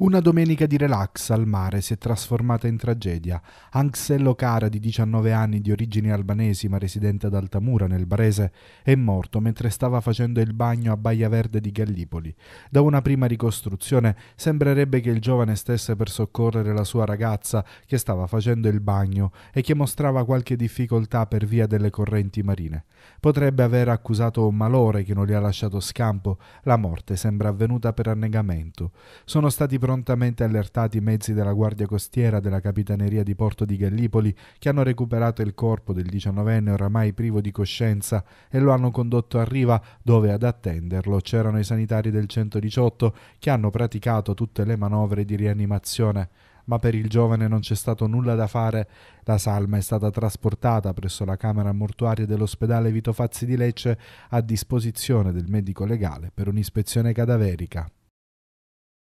Una domenica di relax al mare si è trasformata in tragedia. Anxello Cara, di 19 anni, di origini albanesi ma residente ad Altamura, nel Barese, è morto mentre stava facendo il bagno a Baia Verde di Gallipoli. Da una prima ricostruzione sembrerebbe che il giovane stesse per soccorrere la sua ragazza che stava facendo il bagno e che mostrava qualche difficoltà per via delle correnti marine. Potrebbe aver accusato un malore che non gli ha lasciato scampo. La morte sembra avvenuta per annegamento. Sono stati prontamente allertati i mezzi della Guardia Costiera della Capitaneria di Porto di Gallipoli che hanno recuperato il corpo del 19enne oramai privo di coscienza e lo hanno condotto a riva dove ad attenderlo c'erano i sanitari del 118 che hanno praticato tutte le manovre di rianimazione ma per il giovane non c'è stato nulla da fare. La salma è stata trasportata presso la camera mortuaria dell'ospedale Vito Fazzi di Lecce a disposizione del medico legale per un'ispezione cadaverica.